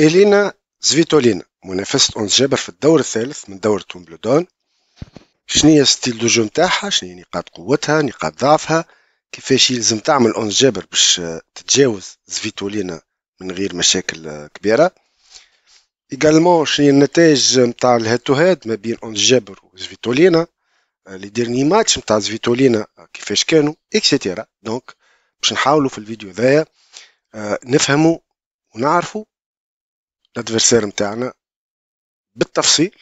إلينا زفيتولينا منافسة أونس جابر في الدور الثالث من دورة تومبلودون شنية ستيل دو جو نتاعها شنية نقاط قوتها نقاط ضعفها كيفاش يلزم تعمل أونس جابر باش تتجاوز زفيتولينا من غير مشاكل كبيرة إيجالمون شنية النتائج نتاع الهاد تو هاد ما بين أونس جابر وزفيتولينا لي ديرني ماتش نتاع زفيتولينا كيفاش كانوا اكسيتيرا دونك باش نحاولوا في الفيديو ذايا آه، نفهموا ونعرفوا الادفيرسير نتاعنا بالتفصيل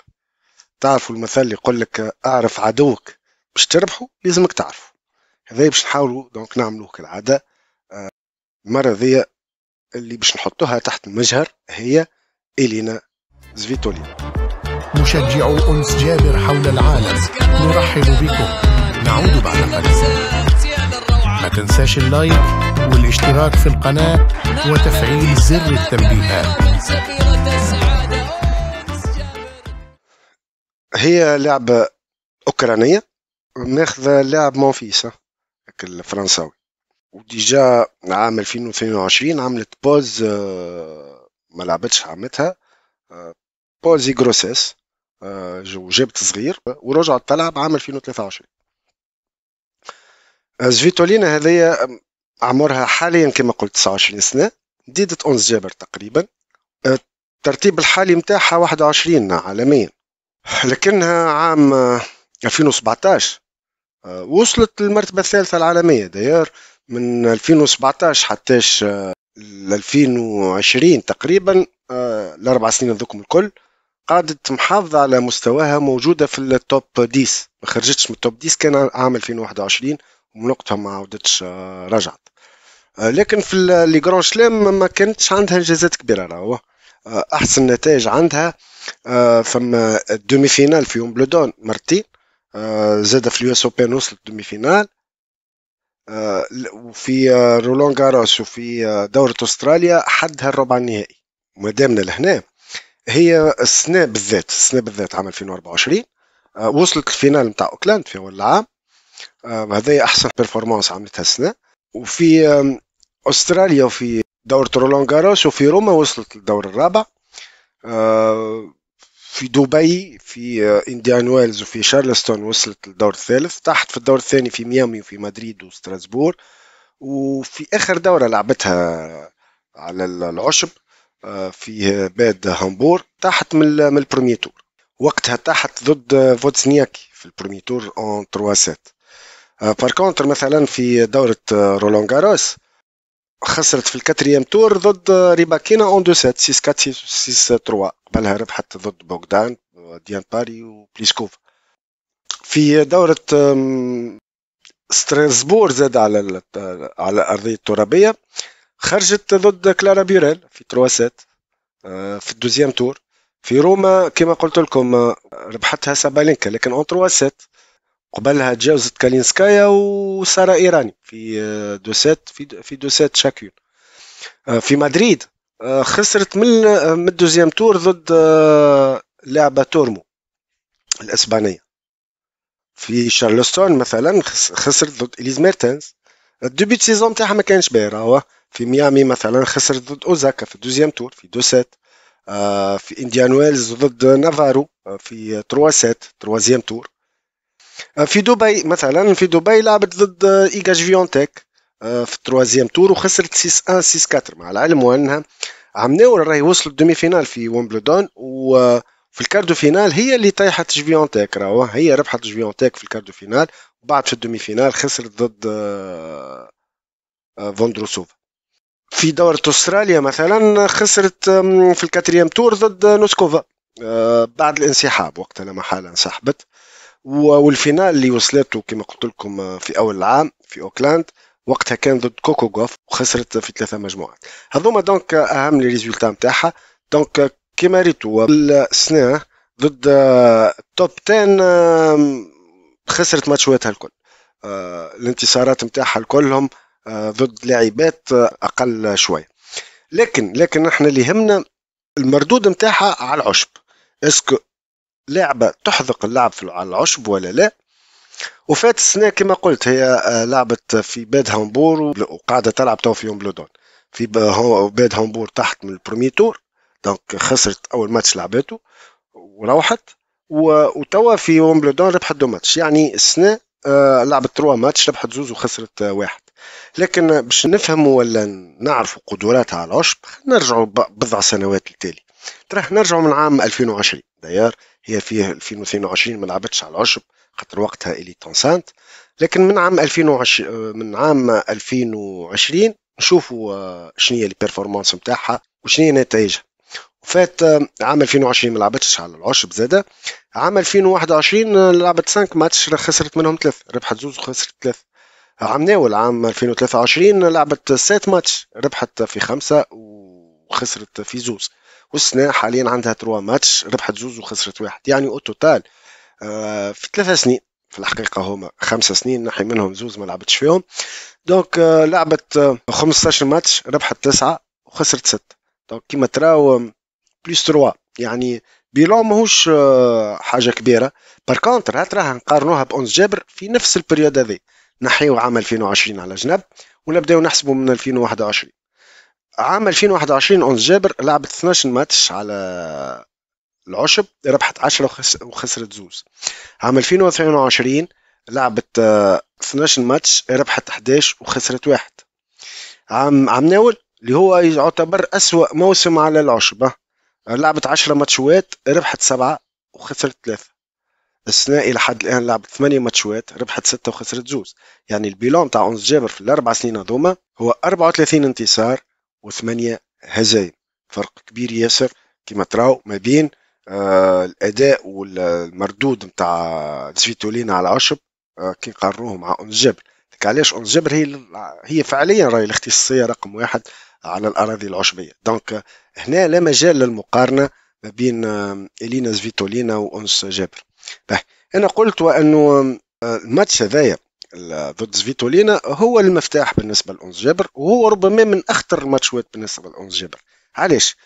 تعرفوا المثل اللي يقول لك اعرف عدوك باش تربحه لازمك تعرفه هذا باش نحاولوا دونك نعملوه كالعاده آه، المره ذي اللي باش نحطوها تحت المجهر هي إلينا زفيتولي مشجع أنس جابر حول العالم نرحب بكم نعود بعد قليل ما تنساش اللايك والاشتراك في القناة وتفعيل زر التنبيهات هي لعبة أوكرانية ماخذة لاعب مونفيسا الفرنساوي وديجا عام 2022 عملت بوز آه، ما لعبتش عملتها آه، بوزي جروسيس آه، وجابت صغير ورجعت تلعب عام 2023 زفيتولينا هذيا عمرها حاليا كما قلت 29 سنة ديدت أونز جابر تقريبا الترتيب الحالي متاعها 21 عالميا لكنها عام 2017 آه، وصلت للمرتبة الثالثة العالمية داير من 2017 حتى 2020 آه، تقريبا الأربع آه، سنين ذوكم الكل قعدت محافظة على مستواها موجودة في التوب 10 ما خرجتش من التوب 10 كان عام 2021 ومن وقتها ما عودتش رجعت لكن في لي جران شلام ما كانتش عندها انجازات كبيرة راهو احسن نتائج عندها آه، فما الدومي فينال في بلودون مرتين آه، زاد في اليو اس اوبن وصلت دومي فينال آه، وفي رولون غاروس وفي دورة استراليا حدها الربع النهائي دامنا لهنا هي السنة بالذات السنة بالذات عام 2024 وصلت الفينال نتاع اوكلاند في اول العام هذا احسن بيرفورمانس عملتها السنة وفي استراليا وفي دورة رولون غاروس وفي روما وصلت للدور الرابع آه، في دبي في آه، انديان ويلز وفي شارلستون وصلت للدور الثالث تحت في الدور الثاني في ميامي وفي مدريد وستراسبور وفي اخر دوره لعبتها على العشب آه، في باد هامبور تحت من البرومي تور وقتها تحت ضد فوتسنياكي في البرومي تور اون 3 سيت بار كونتر مثلا في دورة رولون جاروس خسرت في الكاتريام تور ضد ريباكينا اون دو سات 6 4 6 6 3 قبلها ربحت ضد بوغدان ديان باري وبليسكوف في دورة ستراسبور زاد على على الأرضية الترابية خرجت ضد كلارا بيوريل في 3 سات آه، في الدوزيام تور في روما كما قلت لكم آه، ربحتها سابالينكا لكن اون 3 سات قبلها تجاوزت كالينسكايا وسارة إيراني في آه، دوسات في في دوسات شاكيون آه، في مدريد آه، خسرت من من الدوزيام تور ضد لاعبة تورمو الإسبانية في شارلستون مثلا خسرت ضد إليز ميرتنز الدوبي سيزون تاعها ما كانش باهر في ميامي مثلا خسرت ضد اوزاكا في الدوزيام تور في دوسات في انديان ويلز ضد نافارو في تروا سات تروازيام تور أه، في دبي مثلا في دبي لعبت ضد ايجا جفيونتيك أه، في التروازيام تور وخسرت 6 1 6 4 مع العلم وانها عمناور راهي وصلت دومي فينال في ومبلدون وفي الكاردو فينال هي اللي طيحت جفيونتيك راهو هي ربحت جفيونتيك في الكاردو فينال وبعد في الدومي فينال خسرت ضد أه، فوندروسوفا في دورة استراليا مثلا خسرت في الكاتريام تور ضد نوسكوفا بعد الانسحاب وقتها لما حالا انسحبت والفينال اللي وصلته كما قلت لكم آه، في اول العام في اوكلاند وقتها كان ضد كوكو جوف وخسرت في ثلاثه مجموعات هذوما دونك اهم لي ريزولتا نتاعها دونك آه، كيما ريتو السنه ضد آه، توب 10 خسرت ماتشواتها الكل الانتصارات نتاعها الكلهم ضد لاعبات اقل شويه لكن لكن احنا اللي يهمنا المردود نتاعها على العشب اسكو لعبة تحذق اللعب على العشب ولا لا وفات السنة كما قلت هي آه، لعبت في باد هامبور وقاعدة تلعب تو في يوم بلودون في باد هامبور تحت من البروميتور تور دونك خسرت أول ماتش لعبته وروحت وتوا في يوم بلودون ربحت دو ماتش يعني السنة آه، لعبت تروا ماتش ربحت زوز وخسرت آه، واحد لكن باش نفهموا ولا نعرفوا قدراتها على العشب نرجعوا بضع سنوات للتالي تراه نرجعوا من عام 2020 دايار هي في 2022 ما لعبتش على العشب خاطر وقتها الي تونسانت لكن من عام 2020 من عام 2020 نشوفوا آه، شنو هي البيرفورمانس نتاعها وشنو هي نتائجها فات آه، عام 2020 ما لعبتش على العشب زاده عام 2021 آه، لعبت 5 ماتش خسرت منهم 3 ربحت زوز وخسرت 3 عام ناول عام 2023 لعبت 7 ماتش ربحت في 5 وخسرت في زوز والسنة حاليا عندها تروا ماتش ربحت زوز وخسرت واحد يعني او آه، توتال في ثلاثة سنين في الحقيقة هما خمسة سنين نحي منهم زوز ما لعبتش فيهم دونك آه، لعبت 15 آه، ماتش ربحت تسعة وخسرت ستة دونك كيما تراو بليس تروا يعني بيلون ماهوش حاجه كبيره بار كونتر هات راها نقارنوها بأونس جابر في نفس البريود هذه نحيو عام 2020 على جنب ونبداو نحسبوا من 2021 عام 2021 اون جابر لعبت 12 ماتش على العشب ربحت 10 وخسرت زوز عام 2022 لعبت 12 آه، ماتش ربحت 11 وخسرت واحد عام عم ناول اللي هو يعتبر أسوأ موسم على العشب آه. لعبت 10 ماتشوات ربحت 7 وخسرت 3 ثلاثة إلى حد الآن لعبت 8 ماتشوات ربحت 6 وخسرت زوز يعني البيلون تاع أونز جابر في الأربع سنين هذوما هو 34 انتصار وثمانية هزايم فرق كبير ياسر كما تراو ما بين آه الاداء والمردود نتاع زفيتولينا على عشب آه كي نقارنوه مع اونز جبر علاش اونز جبر هي هي فعليا راهي الاختصاصيه رقم واحد على الاراضي العشبيه دونك هنا لا مجال للمقارنه ما بين آه، الينا زفيتولينا وانس باهي انا قلت وانه آه، الماتش هذايا ضد فيتولينا هو المفتاح بالنسبه لأونز جابر وهو ربما من اخطر الماتشات بالنسبه لأونز جابر علاش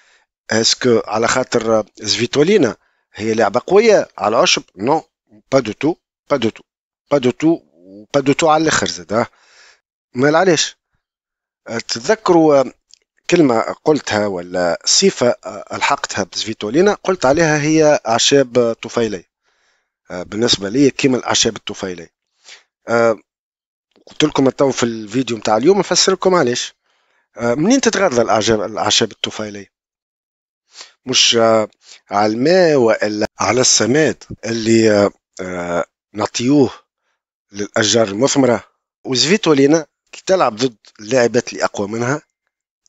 اسكو على خاطر زفيتولينا هي لعبه قويه على العشب نو با دو تو با دو تو با دو تو با دو تو على الاخر زاد آه. مال علاش تتذكروا كلمة قلتها ولا صفة ألحقتها بزفيتولينا قلت عليها هي أعشاب طفيلية آه، بالنسبة لي كيما الأعشاب الطفيلية آه، قلت لكم تو في الفيديو نتاع اليوم نفسر لكم علاش آه، منين تتغذى الاعشاب الاعشاب الطفيليه مش آه، على الماء والا على السماد اللي نعطيوه للاشجار المثمره وزفيتولينا لينا كي تلعب ضد اللاعبات اللي اقوى منها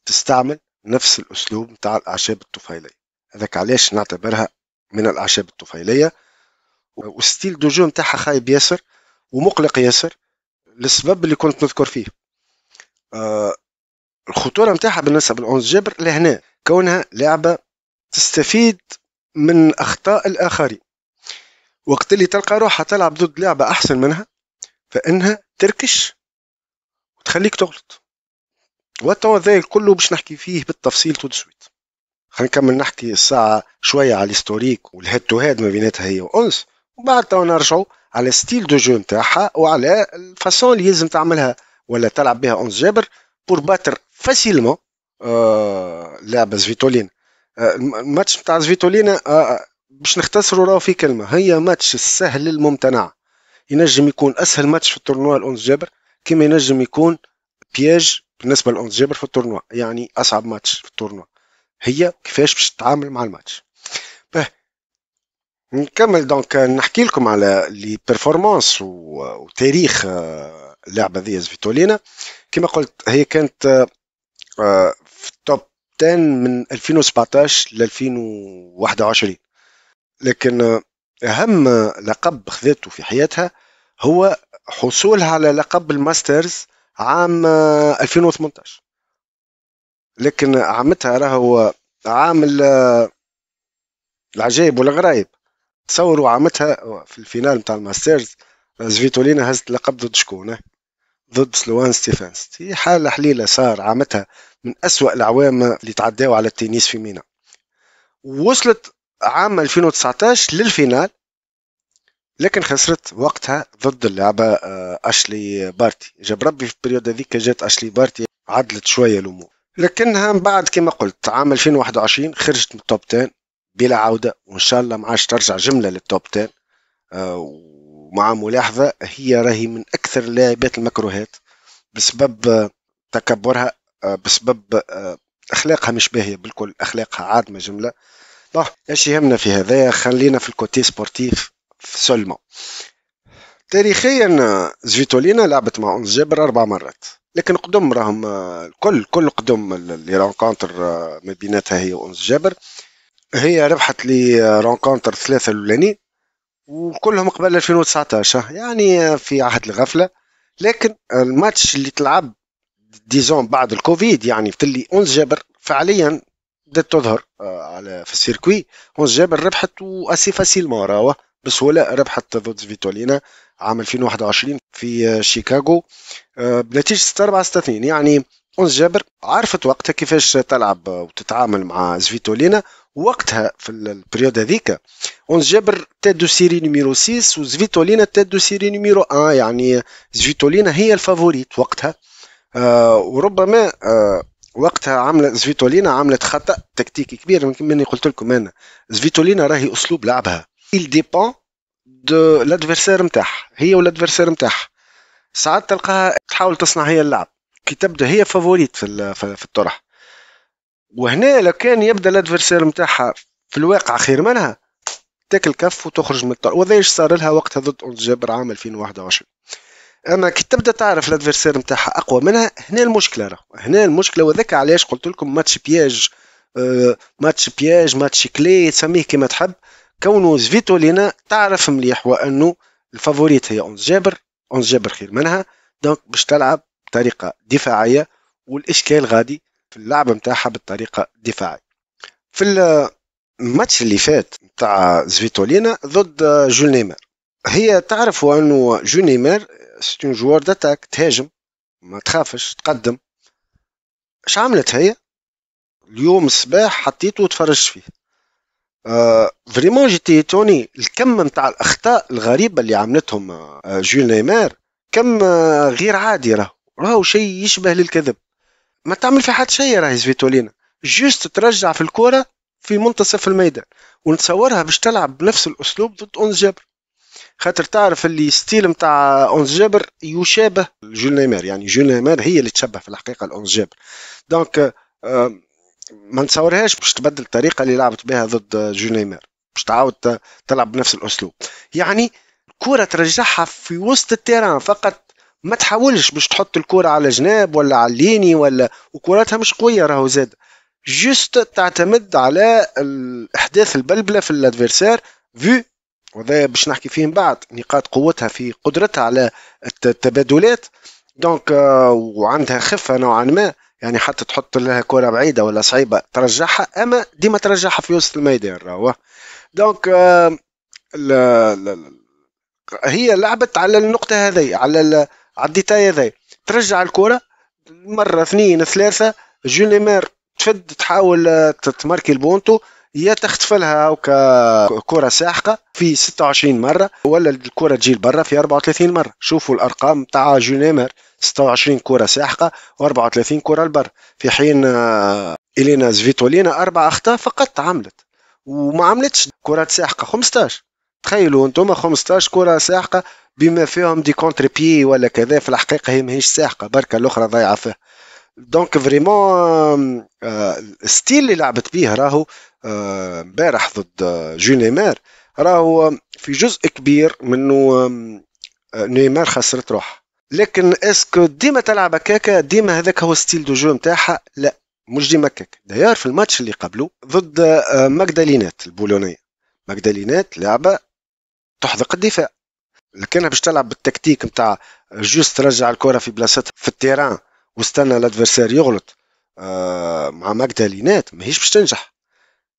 تستعمل نفس الاسلوب نتاع الاعشاب الطفيليه هذاك علاش نعتبرها من الاعشاب الطفيليه وستيل دو جو نتاعها خايب ياسر ومقلق ياسر للسبب اللي كنت نذكر فيه آه الخطوره نتاعها بالنسبه لأونز جابر لهنا كونها لعبه تستفيد من اخطاء الاخرين وقت اللي تلقى روحها تلعب ضد لعبه احسن منها فانها تركش وتخليك تغلط وتوا هذا كله باش نحكي فيه بالتفصيل تو سويت خلينا نكمل نحكي الساعه شويه على الهيستوريك والهيد تو هيد ما بيناتها هي وانس وبعد تو نرجعوا على ستيل دو جو نتاعها وعلى الفاسون اللي يلزم تعملها ولا تلعب بها اونز جابر بور باتر فاسيلمون آه لعبه زفيتولينا آه الماتش نتاع زفيتولينا آه،, آه باش نختصروا راهو في كلمه هي ماتش السهل الممتنع ينجم يكون اسهل ماتش في التورنوا الاونز جابر كما ينجم يكون بياج بالنسبه للاونز جابر في التورنوا يعني اصعب ماتش في التورنوا هي كيفاش باش تتعامل مع الماتش نكمل دونك euh, نحكي لكم على لي بيرفورمانس وتاريخ آه، اللعبه ذي فيتولينا كما قلت هي كانت آه، آه، في التوب 10 من 2017 ل 2021 لكن اهم لقب خذته في حياتها هو حصولها على لقب الماسترز عام 2018 لكن عامتها راهو عام العجائب والغرايب تصوروا عامتها في الفينال نتاع الماسترز زفيتولينا هزت لقب ضد شكون ضد سلوان ستيفنس هي حالة حليلة صار عامتها من أسوأ الأعوام اللي تعداو على التنس في مينا وصلت عام 2019 للفينال لكن خسرت وقتها ضد اللعبة آه، أشلي بارتي جاب ربي في البريود هذيك جات أشلي بارتي عدلت شوية الأمور لكنها من بعد كما قلت عام 2021 خرجت من التوب 10 بلا عوده وان شاء الله ما عادش ترجع جمله للتوب 10 آه، ومع ملاحظه هي راهي من اكثر اللاعبات المكروهات بسبب آه، تكبرها آه، بسبب اخلاقها مش باهيه بالكل اخلاقها عادمه جمله بح. ايش يهمنا في هذا خلينا في الكوتي سبورتيف سولمون تاريخيا زفيتولينا لعبت مع اونز جابر اربع مرات لكن قدم راهم الكل كل قدم اللي رونكونتر ما بيناتها هي وانس جابر هي ربحت لي رونكونتر ثلاثة الأولاني وكلهم قبل 2019 يعني في عهد الغفلة لكن الماتش اللي تلعب ديزون بعد الكوفيد يعني في اللي أونز جابر فعليا بدات تظهر آه، على في السيركوي أونز جابر ربحت واسي فاسيلمون راهو بسهولة ربحت ضد فيتولينا عام 2021 في آه، شيكاغو آه، بنتيجة 4 6 2 يعني أونز جابر عرفت وقتها كيفاش تلعب وتتعامل مع زفيتولينا وقتها في البريود هذيك جابر تاد دو سيري نيميرو 6 وزفيتولينا تاد دو سيري نيميرو 1 يعني زفيتولينا هي الفافوريت وقتها آه وربما آه وقتها عملت زفيتولينا عملت خطا تكتيكي كبير من قلت لكم انا زفيتولينا راهي اسلوب لعبها il dépend de l'adversaire نتاعها هي والادفيرسير نتاعها ساعات تلقاها تحاول تصنع هي اللعب كي تبدا هي فافوريت في, في الطرح وهنا لو كان يبدا الادفرسير نتاعها في الواقع خير منها تاكل كف وتخرج من الطريق وهذا ايش صار لها وقتها ضد جابر عام 2021 اما كي تبدا تعرف الادفرسير نتاعها اقوى منها هنا المشكله راه هنا المشكله وذاك علاش قلت لكم ماتش بياج آه ماتش بياج ماتش كلي تسميه كما تحب كونه زفيتو لينا تعرف مليح وانه الفافوريت هي اونز جابر اونز جابر خير منها دونك باش تلعب بطريقه دفاعيه والاشكال غادي في اللعبه نتاعها بالطريقه الدفاعيه في الماتش اللي فات نتاع زفيتولينا ضد نيمار هي تعرف انه نيمار سي جوار داتاك تهاجم ما تخافش تقدم اش عملت هي اليوم الصباح حطيته وتفرجت فيه آه فريمون جيتي توني الكم نتاع الاخطاء الغريبه اللي عملتهم آه جول نيمار كم آه، غير عادي راهو راهو شيء يشبه للكذب ما تعمل في حد شيء راهي زفيتولينا جوست ترجع في الكرة في منتصف الميدان ونتصورها باش تلعب بنفس الاسلوب ضد اونز جابر خاطر تعرف اللي ستيل نتاع اونز جابر يشابه جول نيمار يعني جول نيمار هي اللي تشبه في الحقيقه الاونز جابر دونك euh, ما نتصورهاش باش تبدل الطريقه اللي لعبت بها ضد جول نيمار باش تعاود تلعب بنفس الاسلوب يعني الكره ترجعها في وسط التيران فقط ما تحاولش باش تحط الكرة على جناب ولا على الليني ولا وكراتها مش قوية راهو زاد جست تعتمد على احداث البلبلة في الادفيرسير فيو وهذا باش نحكي فيه من بعد نقاط قوتها في قدرتها على التبادلات دونك euh، وعندها خفة نوعا ما يعني حتى تحط لها كرة بعيدة ولا صعيبة ترجعها أما ديما ترجعها في وسط الميدان راهو دونك لا لا لا هي لعبت على النقطة هذه على عديتها هذايا ترجع الكره مره اثنين ثلاثه جوليمير تفد تحاول آه، تماركي البونتو يا تختفلها لها كره ساحقه في 26 مره ولا الكره تجي لبرا في 34 مره شوفوا الارقام تاع جونيمر 26 كره ساحقه و34 كره لبرا في حين آه، الينا زفيتولينا اربع اخطاء فقط عملت وما عملتش كرات ساحقه 15 تخيلوا انتم 15 كره ساحقه بما فيهم دي كونتر بي ولا كذا في الحقيقه هي ماهيش ساحقه بركه الاخرى ضايعه فيها دونك فريمون الستيل آه، اللي لعبت بيه راهو آه، امبارح ضد آه، جونيمار راهو في جزء كبير منه نيمار خسرت روحها لكن اسكو ديما تلعب هكاكا ديما هذاك هو ستيل دو جو نتاعها لا مش ديما هكاك داير في الماتش اللي قبله ضد ماجدالينات البولونيه ماجدالينات لعبه تحذق الدفاع لكن باش تلعب بالتكتيك نتاع جوست ترجع الكرة في بلاصتها في التيران واستنى الادفرسير يغلط آه، مع ماكدالينات ماهيش باش تنجح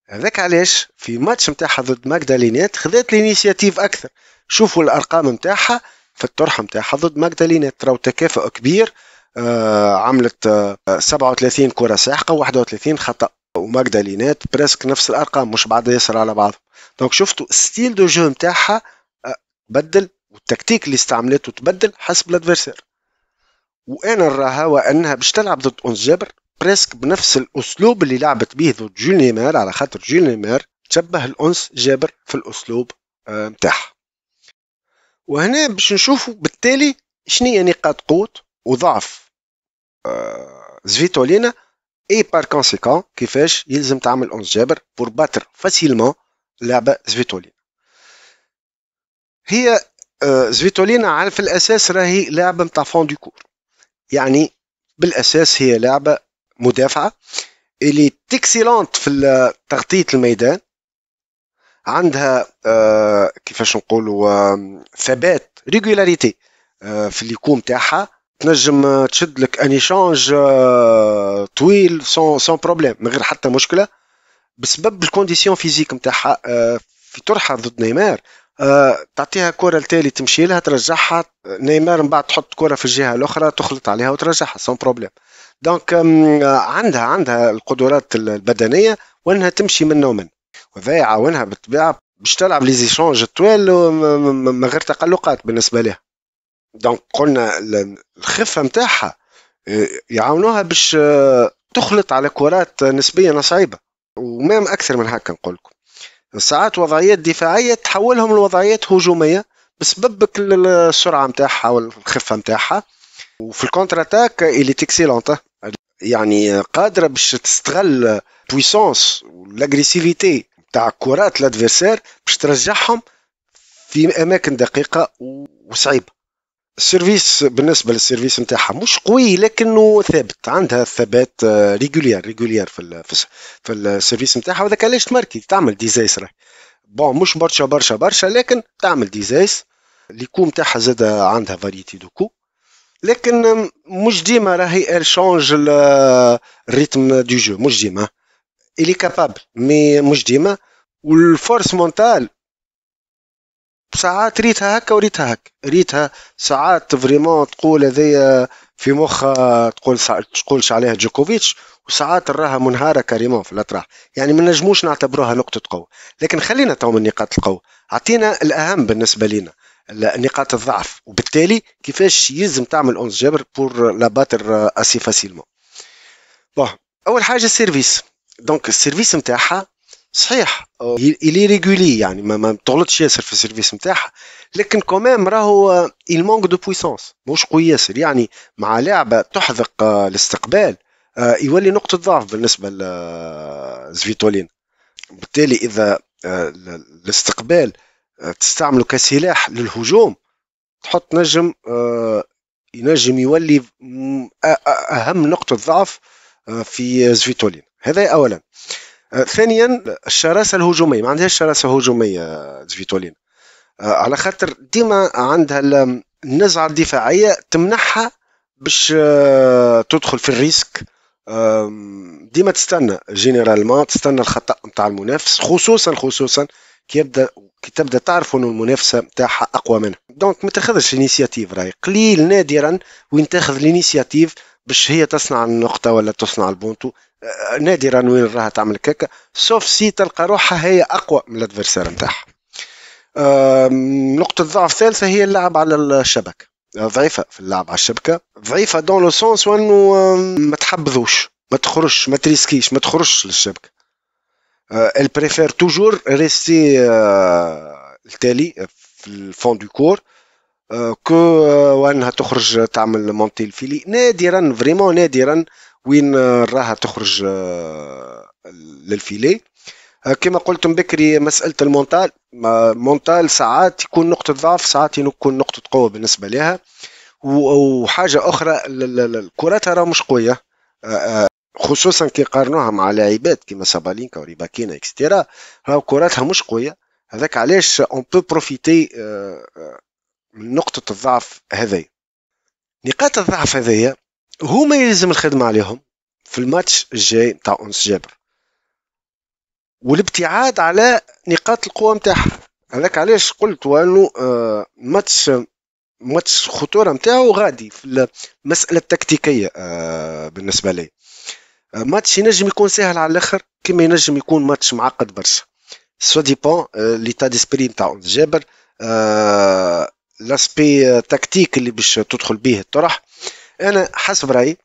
هذاك علاش في ماتش نتاعها ضد ماكدالينات خذات لينيشيتيف اكثر شوفوا الارقام نتاعها في الطرح نتاعها ضد ماكدالينات راهو تكافؤ كبير آه، عملت 37 آه، كره ساحقه و31 خطا وماجدالينات بريسك نفس الارقام مش بعض ياسر على بعض دونك شفتوا ستيل دو جو نتاعها آه، بدل والتكتيك اللي استعملته تبدل حسب الادفيرسير وانا نراها وانها باش تلعب ضد اونز جابر بريسك بنفس الاسلوب اللي لعبت به ضد جول نيمار على خاطر جول نيمار تشبه الانس جابر في الاسلوب آه، نتاعها وهنا باش نشوفوا بالتالي شنو هي نقاط قوه وضعف آه، زفيتولينا اي بار كونسيكون كيفاش يلزم تعمل اونس جابر بور باتر فاسيلمون لعبه زفيتولينا هي زفيتولينا في الاساس راهي لعبه نتاع فون دي كور يعني بالاساس هي لعبه مدافعه اللي تكسيلونت في تغطيه الميدان عندها كيفاش نقولوا ثبات ريغولاريتي في اللي يكون تاعها تنجم تشد لك اني آه، شونج طويل سون سون بروبليم من غير حتى مشكله بسبب الكونديسيون فيزيك نتاعها آه، في طرحها ضد نيمار آه، تعطيها كره التالي تمشي لها ترجعها نيمار من بعد تحط كره في الجهه الاخرى تخلط عليها وترجعها سون بروبليم دونك عندها عندها القدرات البدنيه وانها تمشي من ومن وذا يعاونها بالطبيعه باش تلعب ليزيشونج الطوال من غير تقلقات بالنسبه لها دونك قلنا الخفه نتاعها آه، يعاونوها باش آه، تخلط على كرات نسبيا صعيبه ومام اكثر من هكا نقول لكم ساعات وضعيات دفاعيه تحولهم لوضعيات هجوميه بسبب السرعه نتاعها والخفه نتاعها وفي الكونتر اتاك اللي آه. تكسيلونت يعني قادره باش تستغل بويسونس والاجريسيفيتي تاع كرات لادفيرسير باش ترجعهم في اماكن دقيقه وصعيبه السيرفيس بالنسبه للسيرفيس نتاعها مش قوي لكنه ثابت عندها ثبات آه، ريغوليير ريغوليير في في السيرفيس نتاعها وذاك علاش تماركي تعمل ديزايس راهي بون مش برشا برشا برشا لكن تعمل ديزايس كو نتاعها زاد عندها فاريتي دو كو لكن مش ديما راهي ال شونج الريتم دو جو مش ديما الي كابابل مي مش ديما والفورس مونتال ساعات ريتها هكا وريتها هكا ريتها ساعات فريمون تقول هذايا في مخها تقول تقولش عليها جوكوفيتش وساعات راها منهارة كريمون في الأطراح يعني ما نجموش نعتبروها نقطة قوة لكن خلينا تو من نقاط القوة أعطينا الأهم بالنسبة لنا نقاط الضعف وبالتالي كيفاش يلزم تعمل اونز جبر بور لا باتر اسي فاسيلمون بون اول حاجه السيرفيس دونك السيرفيس نتاعها صحيح الي ريغولي يعني ما, ما تغلطش ياسر في السيرفيس نتاعها لكن كومام راهو المونك دو بويسونس مش قوي ياسر يعني مع لعبه تحذق آه، الاستقبال آه، يولي نقطه ضعف بالنسبه لزفيتولين آه، بالتالي اذا الاستقبال تستعمله كسلاح للهجوم تحط نجم ينجم يولي اهم نقطه ضعف في زفيتولين هذا اولا آه، ثانيا الشراسه الهجوميه ما عندهاش شراسه هجوميه آه، فيتولينا آه، على خاطر ديما عندها النزعه الدفاعيه تمنحها باش تدخل في الريسك ديما تستنى جينيرالمون تستنى الخطا نتاع المنافس خصوصا خصوصا كي يبدا كي تبدا تعرف انه المنافسه نتاعها اقوى منها دونك ما تاخذش انيسياتيف راهي قليل نادرا وين تاخذ الانيسياتيف باش هي تصنع النقطة ولا تصنع البونتو آه، نادرا وين راها تعمل كيكا سوف سي تلقى روحها هي أقوى من الادفيرسير نتاعها نقطة ضعف ثالثة هي اللعب على الشبكة ضعيفة في اللعب على الشبكة ضعيفة دون لو سونس وانه ما تحبذوش ما تخرجش ما تريسكيش ما تخرجش للشبكة ال بريفير توجور ريستي التالي آه، في الفون دو كور كو آه، وانها تخرج تعمل مونتي الفيلي نادرا فريمون نادرا وين آه، راها تخرج آه، للفيلي كما قلت بكري مسألة المونتال مونتال ساعات يكون نقطة ضعف ساعات يكون نقطة قوة بالنسبة لها وحاجة أخرى الكرات راه مش قوية خصوصا كي قارنوها مع لاعبات كيما سابالينكا وريباكينا اكسترا راه كراتها مش قوية هذاك علاش اون بو بروفيتي من نقطة الضعف هذي نقاط الضعف هذيا هما يلزم الخدمة عليهم في الماتش الجاي نتاع أونس جابر والابتعاد على نقاط القوة نتاعها هذاك علاش قلت وانو آه، ماتش ماتش الخطورة نتاعو غادي في المسألة التكتيكية آه، بالنسبة لي آه، ماتش ينجم يكون سهل على الاخر كما ينجم يكون ماتش معقد برشا سو ديبون ليتا ديسبري نتاع جابر لاسبي تكتيك euh, اللي باش تدخل به الطرح انا حسب رايي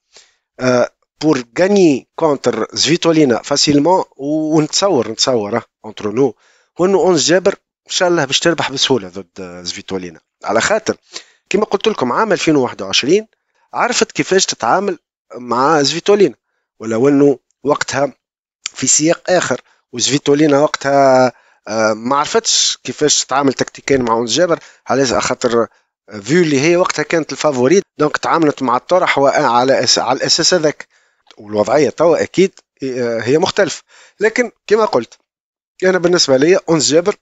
بور غاني كونتر زفيتولينا فاسيلمون ونتصور نتصور اونتر نو هو انه جابر ان شاء الله باش تربح بسهوله ضد زفيتولينا آه، على خاطر كما قلت لكم عام 2021 عرفت كيفاش تتعامل مع زفيتولينا ولو انه وقتها في سياق اخر وزفيتولينا وقتها آه، ما عرفتش كيفاش تتعامل تكتيكيا مع اونس جابر علاش خاطر فيو آه، اللي هي وقتها كانت الفافوريت دونك تعاملت مع الطرح آه، على على الاساس هذاك والوضعيه توا اكيد هي مختلفه لكن كما قلت انا بالنسبه لي اونس جابر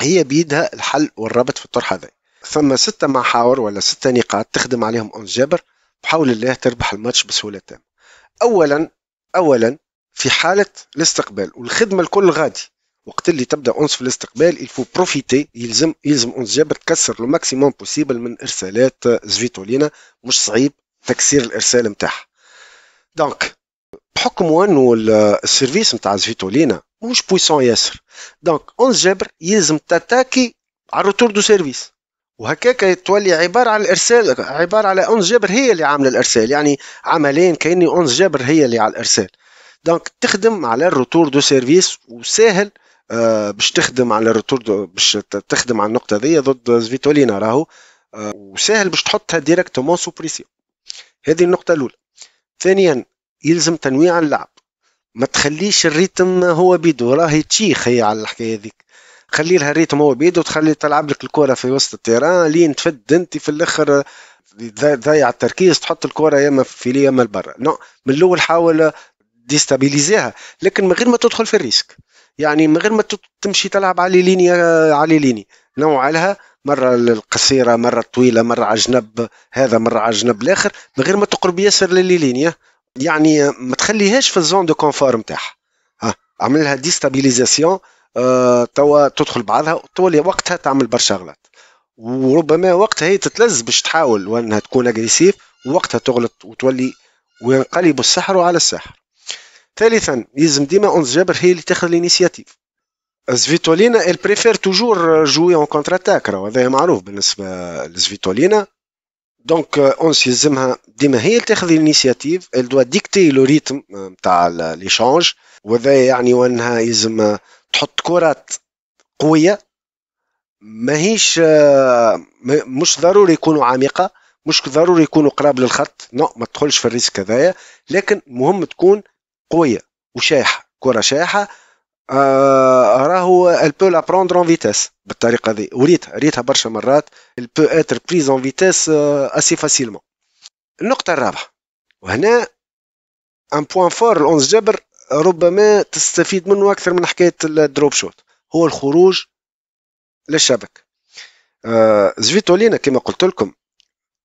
هي بيدها الحل والربط في الطرح هذا ثم ستة محاور ولا ستة نقاط تخدم عليهم أونس جابر بحول الله تربح الماتش بسهولة تامة أولا أولا في حالة الاستقبال والخدمة الكل غادي وقت اللي تبدا اونس في الاستقبال الفو بروفيتي يلزم يلزم اونس جابر تكسر لو ماكسيموم بوسيبل من ارسالات زفيتولينا مش صعيب تكسير الارسال نتاعها دونك بحكم انه السيرفيس نتاع زفيتولينا مش بويسون ياسر دونك اونس جابر يلزم تاتاكي على الروتور دو سيرفيس وهكاك تولي عباره عن الارسال عباره على اونس جابر هي اللي عامله الارسال يعني عمليا كاني اونس جابر هي اللي على الارسال دونك تخدم على الروتور دو سيرفيس وسهل آه، باش تخدم على الريتور باش تخدم على النقطه هذيا ضد زفيتولينا راهو آه، وسهل باش تحطها ديريكتومون سو بريسيون هذه النقطه الاولى ثانيا يلزم تنويع اللعب ما تخليش الريتم هو بيدو راهي تشيخ هي على الحكايه هذيك خلي لها الريتم هو بيدو تخلي تلعب لك الكره في وسط التيران لين تفد انت في الاخر تضيع التركيز تحط الكره يا اما في لي يا اما لبرا نو من الاول حاول ديستابيليزيها لكن من غير ما تدخل في الريسك يعني من غير ما تمشي تلعب على ليني على ليني نوع لها مرة القصيرة مرة الطويلة مرة على جنب هذا مرة على جنب الآخر من غير ما تقرب ياسر لليلينيا يعني ما تخليهاش في الزون دو كونفور نتاعها عملها ديستابيليزاسيون آه توا تدخل بعضها تولي وقتها تعمل برشا غلط وربما وقتها هي تتلز باش تحاول وانها تكون اجريسيف ووقتها تغلط وتولي وينقلب السحر على السحر ثالثا يلزم ديما اونز جابر هي اللي تاخذ الانيسياتيف زفيتولينا ال بريفير توجور جوي اون كونتر اتاك راه هذا معروف بالنسبه لزفيتولينا دونك اونس يلزمها ديما هي اللي تاخذ الانيسياتيف ال دوا ديكتي لو ريتم نتاع ليشونج وهذا يعني وانها يلزم تحط كرات قويه ماهيش مش ضروري يكونوا عميقه مش ضروري يكونوا قراب للخط نو ما تدخلش في الريسك هذايا لكن مهم تكون قويه وشاحه كره شاحه آه راهو ال بو لا بروندر اون فيتاس بالطريقه ذي وريتها ريتها برشا مرات ال بو اتر بريز اون فيتاس اسي فاسيلمون النقطه الرابعه وهنا ان بوان فور الأونز جبر ربما تستفيد منه اكثر من حكايه الدروب شوت هو الخروج للشبك آه زفيتولينا كما قلت لكم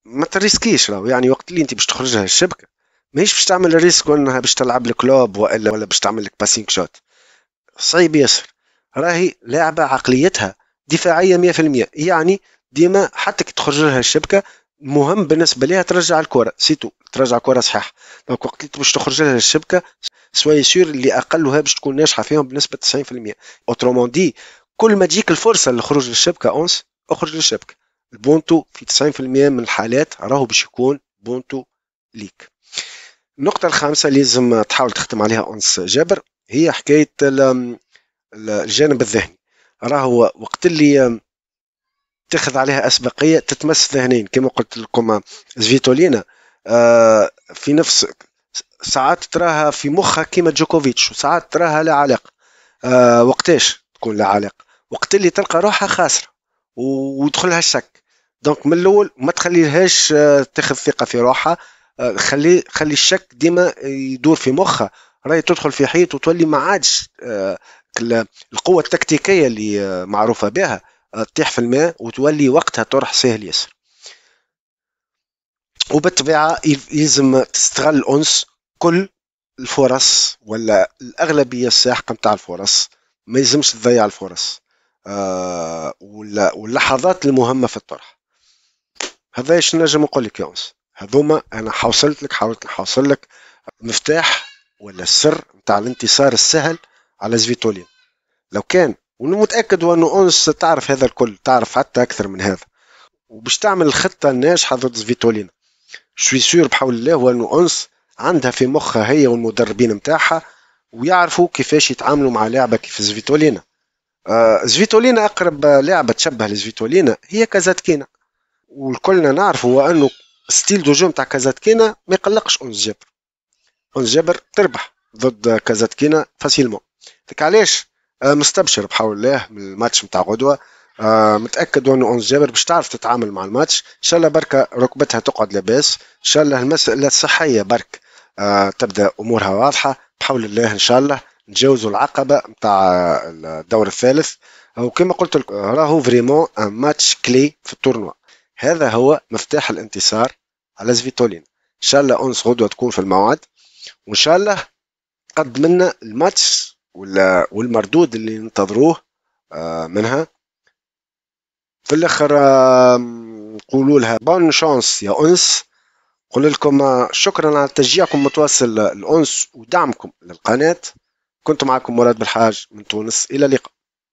ما تريسكيش راهو يعني وقت اللي انت باش تخرجها الشبكه ماهيش باش تعمل ريسك انها باش تلعب الكلوب والا ولا باش تعمل لك باسينج شوت صعيب ياسر راهي لاعبه عقليتها دفاعيه 100% يعني ديما حتى كي تخرج لها الشبكه مهم بالنسبه لها ترجع الكره سيتو ترجع كره صحيح دونك وقت اللي باش تخرج لها الشبكه سوي سور اللي اقلها باش تكون ناجحه فيهم بنسبه 90% اوترومون دي كل ما تجيك الفرصه للخروج للشبكه اونس اخرج للشبكه البونتو في 90% من الحالات راهو باش يكون بونتو ليك النقطة الخامسة اللي لازم تحاول تخدم عليها أنس جابر هي حكاية الجانب الذهني راهو وقت اللي تاخذ عليها أسبقية تتمس ذهنين كما قلت لكم زفيتولينا آه، في نفس ساعات تراها في مخها كيما جوكوفيتش وساعات تراها لا علاقة آه، وقتاش تكون لا علاقة وقت اللي تلقى روحها خاسرة ويدخلها الشك دونك من الأول ما تخليلهاش آه، تاخذ ثقة في روحها آه، خلي خلي الشك ديما يدور في مخها راهي تدخل في حيط وتولي ما عادش آه، القوه التكتيكيه اللي آه، معروفه بها تطيح في الماء وتولي وقتها طرح سهل ياسر وبالطبيعه يلزم تستغل الأنس كل الفرص ولا الاغلبيه الساحقه نتاع الفرص ما يلزمش تضيع الفرص واللحظات المهمه في الطرح هذا ايش نجم نقول لك يا انس هذوما انا حوصلت لك حاولت نحوصل لك مفتاح ولا السر نتاع الانتصار السهل على زفيتولين لو كان ومتاكد انه اونس تعرف هذا الكل تعرف حتى اكثر من هذا وباش تعمل الخطه الناجحه ضد زفيتولين شوي سور بحول الله انه اونس عندها في مخها هي والمدربين نتاعها ويعرفوا كيفاش يتعاملوا مع لعبه كيف زفيتولينا آه زفيتولينا اقرب لعبه تشبه لزفيتولينا هي كازاتكينا والكلنا نعرف هو انه ستيل دو جو نتاع كازاتكينا ما يقلقش اونز جابر اونز جابر تربح ضد كازاتكينا فاسيلمون ديك علاش آه، مستبشر بحول الله من الماتش نتاع غدوه آه، متاكد انه اونز جابر باش تعرف تتعامل مع الماتش ان شاء الله بركه ركبتها تقعد لاباس ان شاء الله المساله الصحيه برك آه، تبدا امورها واضحه بحول الله ان شاء الله نتجاوزوا العقبه نتاع الدور الثالث وكما قلت لك راهو فريمون ان ماتش كلي في التورنوا هذا هو مفتاح الانتصار على سفيتولينا ان شاء الله انس غدوه تكون في الموعد وان شاء الله تقدم لنا الماتش ولا والمردود اللي ننتظروه آه، منها في الاخر نقول لها بون شانس يا انس نقول لكم آه، شكرا على تشجيعكم متواصل آه، الانس ودعمكم للقناه كنت معكم مراد بالحاج من تونس الى اللقاء